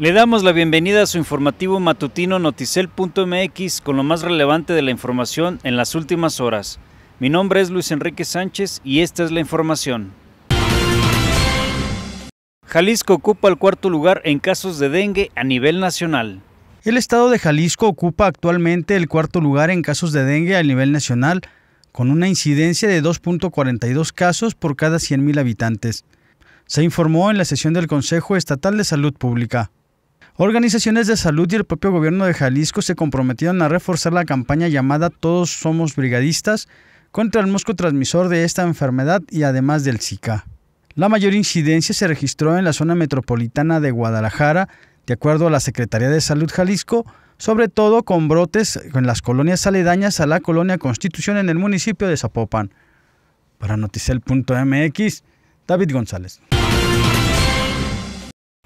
Le damos la bienvenida a su informativo matutino noticel.mx con lo más relevante de la información en las últimas horas. Mi nombre es Luis Enrique Sánchez y esta es la información. Jalisco ocupa el cuarto lugar en casos de dengue a nivel nacional. El estado de Jalisco ocupa actualmente el cuarto lugar en casos de dengue a nivel nacional, con una incidencia de 2.42 casos por cada 100.000 habitantes. Se informó en la sesión del Consejo Estatal de Salud Pública. Organizaciones de salud y el propio gobierno de Jalisco se comprometieron a reforzar la campaña llamada Todos somos brigadistas contra el mosco transmisor de esta enfermedad y además del Zika. La mayor incidencia se registró en la zona metropolitana de Guadalajara, de acuerdo a la Secretaría de Salud Jalisco, sobre todo con brotes en las colonias aledañas a la colonia Constitución en el municipio de Zapopan. Para Noticel.mx, David González.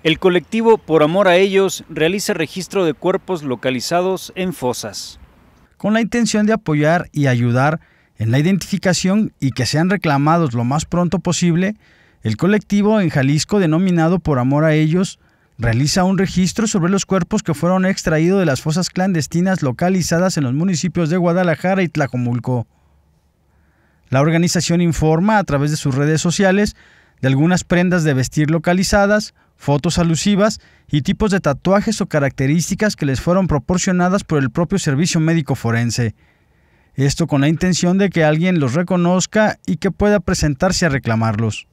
El colectivo Por Amor a Ellos realiza registro de cuerpos localizados en fosas. Con la intención de apoyar y ayudar en la identificación y que sean reclamados lo más pronto posible, el colectivo en Jalisco denominado Por Amor a Ellos realiza un registro sobre los cuerpos que fueron extraídos de las fosas clandestinas localizadas en los municipios de Guadalajara y Tlacomulco. La organización informa a través de sus redes sociales de algunas prendas de vestir localizadas, fotos alusivas y tipos de tatuajes o características que les fueron proporcionadas por el propio servicio médico forense. Esto con la intención de que alguien los reconozca y que pueda presentarse a reclamarlos.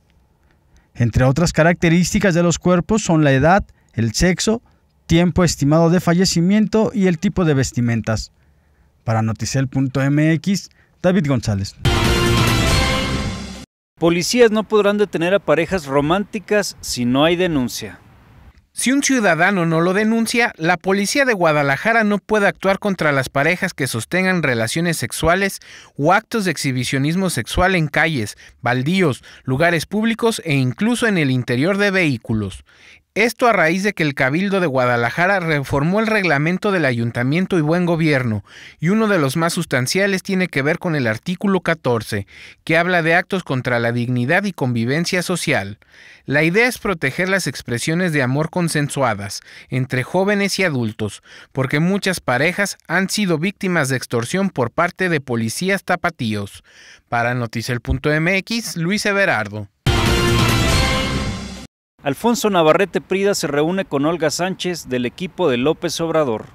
Entre otras características de los cuerpos son la edad, el sexo, tiempo estimado de fallecimiento y el tipo de vestimentas. Para noticel.mx, David González. Policías no podrán detener a parejas románticas si no hay denuncia. Si un ciudadano no lo denuncia, la policía de Guadalajara no puede actuar contra las parejas que sostengan relaciones sexuales o actos de exhibicionismo sexual en calles, baldíos, lugares públicos e incluso en el interior de vehículos. Esto a raíz de que el Cabildo de Guadalajara reformó el reglamento del ayuntamiento y buen gobierno, y uno de los más sustanciales tiene que ver con el artículo 14, que habla de actos contra la dignidad y convivencia social. La idea es proteger las expresiones de amor consensuadas entre jóvenes y adultos, porque muchas parejas han sido víctimas de extorsión por parte de policías tapatíos. Para Noticel.mx, Luis Everardo. Alfonso Navarrete Prida se reúne con Olga Sánchez del equipo de López Obrador.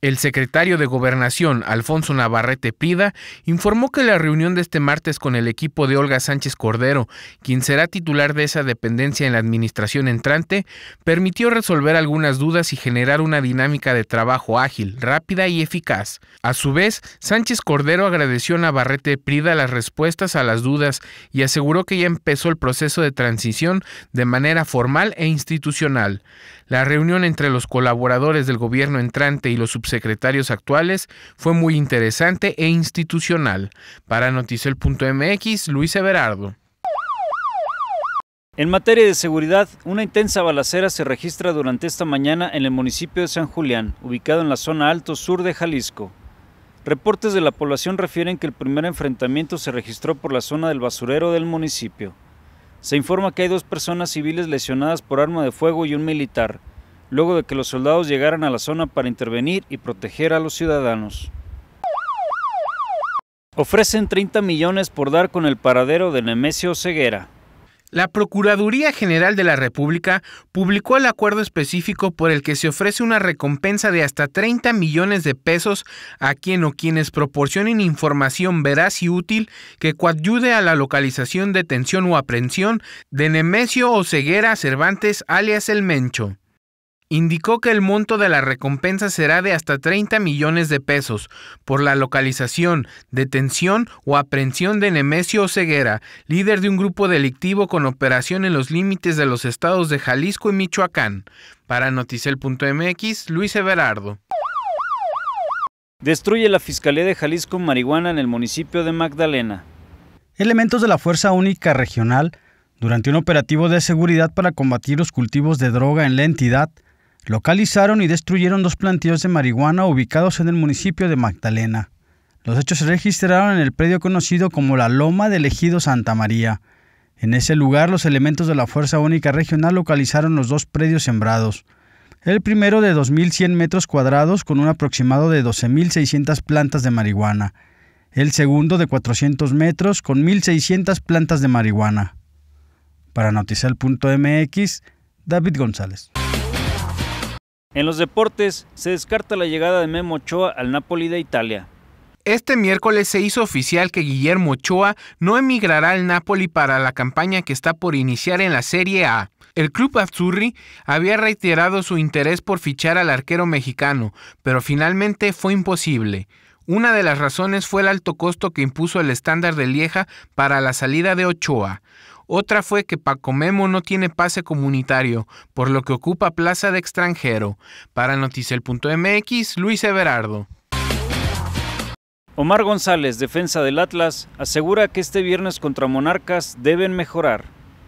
El secretario de Gobernación, Alfonso Navarrete Prida, informó que la reunión de este martes con el equipo de Olga Sánchez Cordero, quien será titular de esa dependencia en la administración entrante, permitió resolver algunas dudas y generar una dinámica de trabajo ágil, rápida y eficaz. A su vez, Sánchez Cordero agradeció a Navarrete Prida las respuestas a las dudas y aseguró que ya empezó el proceso de transición de manera formal e institucional. La reunión entre los colaboradores del gobierno entrante y los secretarios actuales fue muy interesante e institucional. Para Noticel.mx, Luis Everardo. En materia de seguridad, una intensa balacera se registra durante esta mañana en el municipio de San Julián, ubicado en la zona alto sur de Jalisco. Reportes de la población refieren que el primer enfrentamiento se registró por la zona del basurero del municipio. Se informa que hay dos personas civiles lesionadas por arma de fuego y un militar, luego de que los soldados llegaran a la zona para intervenir y proteger a los ciudadanos. Ofrecen 30 millones por dar con el paradero de Nemesio Ceguera. La Procuraduría General de la República publicó el acuerdo específico por el que se ofrece una recompensa de hasta 30 millones de pesos a quien o quienes proporcionen información veraz y útil que coadyude a la localización, detención o aprehensión de Nemesio o Ceguera Cervantes alias El Mencho. Indicó que el monto de la recompensa será de hasta 30 millones de pesos por la localización, detención o aprehensión de Nemesio Ceguera, líder de un grupo delictivo con operación en los límites de los estados de Jalisco y Michoacán. Para Noticel.mx, Luis Everardo. Destruye la Fiscalía de Jalisco marihuana en el municipio de Magdalena. Elementos de la Fuerza Única Regional, durante un operativo de seguridad para combatir los cultivos de droga en la entidad, Localizaron y destruyeron dos plantillos de marihuana ubicados en el municipio de Magdalena. Los hechos se registraron en el predio conocido como la Loma del Ejido Santa María. En ese lugar, los elementos de la Fuerza Única Regional localizaron los dos predios sembrados. El primero de 2.100 metros cuadrados con un aproximado de 12.600 plantas de marihuana. El segundo de 400 metros con 1.600 plantas de marihuana. Para Noticial.mx, David González. En los deportes, se descarta la llegada de Memo Ochoa al Napoli de Italia. Este miércoles se hizo oficial que Guillermo Ochoa no emigrará al Napoli para la campaña que está por iniciar en la Serie A. El club Azzurri había reiterado su interés por fichar al arquero mexicano, pero finalmente fue imposible. Una de las razones fue el alto costo que impuso el estándar de Lieja para la salida de Ochoa. Otra fue que Paco Memo no tiene pase comunitario, por lo que ocupa plaza de extranjero. Para Noticiel.mx, Luis Everardo. Omar González, defensa del Atlas, asegura que este viernes contra Monarcas deben mejorar.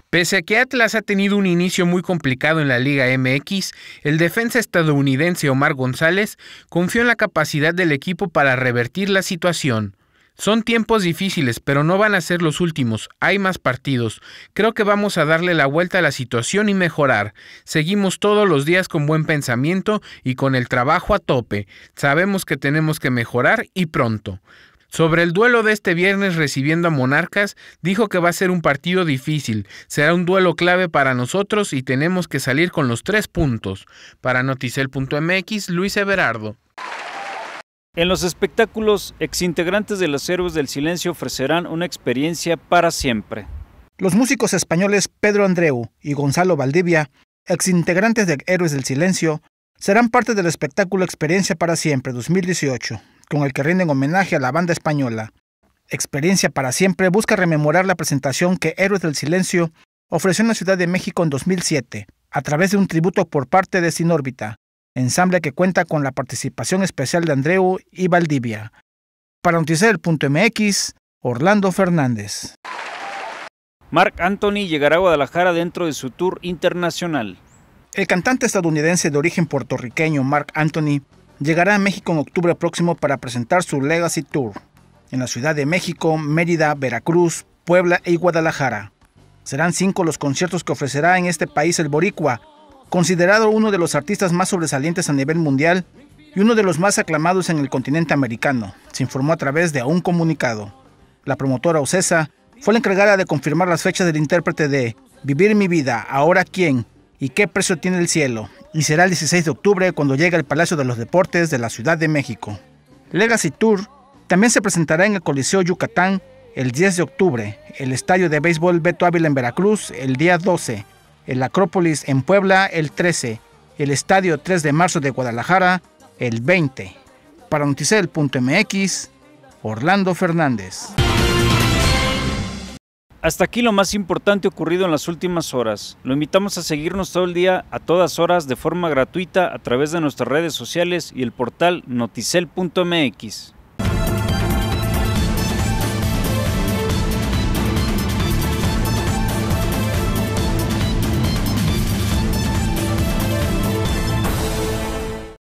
Pese a que Atlas ha tenido un inicio muy complicado en la Liga MX, el defensa estadounidense Omar González confió en la capacidad del equipo para revertir la situación. Son tiempos difíciles, pero no van a ser los últimos. Hay más partidos. Creo que vamos a darle la vuelta a la situación y mejorar. Seguimos todos los días con buen pensamiento y con el trabajo a tope. Sabemos que tenemos que mejorar y pronto. Sobre el duelo de este viernes recibiendo a Monarcas, dijo que va a ser un partido difícil, será un duelo clave para nosotros y tenemos que salir con los tres puntos. Para Noticel.mx, Luis Everardo. En los espectáculos, exintegrantes de los Héroes del Silencio ofrecerán una experiencia para siempre. Los músicos españoles Pedro Andreu y Gonzalo Valdivia, exintegrantes de Héroes del Silencio, serán parte del espectáculo Experiencia para siempre 2018, con el que rinden homenaje a la banda española. Experiencia para siempre busca rememorar la presentación que Héroes del Silencio ofreció en la Ciudad de México en 2007, a través de un tributo por parte de Sinórbita, ensamble que cuenta con la participación especial de Andreu y Valdivia. Para mx Orlando Fernández. Mark Anthony llegará a Guadalajara dentro de su tour internacional. El cantante estadounidense de origen puertorriqueño Mark Anthony llegará a México en octubre próximo para presentar su Legacy Tour en la Ciudad de México, Mérida, Veracruz, Puebla y Guadalajara. Serán cinco los conciertos que ofrecerá en este país el boricua, considerado uno de los artistas más sobresalientes a nivel mundial y uno de los más aclamados en el continente americano, se informó a través de un comunicado. La promotora Ocesa fue la encargada de confirmar las fechas del intérprete de Vivir mi vida, ahora quién y qué precio tiene el cielo, y será el 16 de octubre cuando llegue al Palacio de los Deportes de la Ciudad de México. Legacy Tour también se presentará en el Coliseo Yucatán el 10 de octubre, el Estadio de Béisbol Beto Ávila en Veracruz el día 12, el Acrópolis en Puebla el 13, el Estadio 3 de Marzo de Guadalajara el 20. Para noticel.mx, Orlando Fernández. Hasta aquí lo más importante ocurrido en las últimas horas. Lo invitamos a seguirnos todo el día, a todas horas, de forma gratuita a través de nuestras redes sociales y el portal noticel.mx.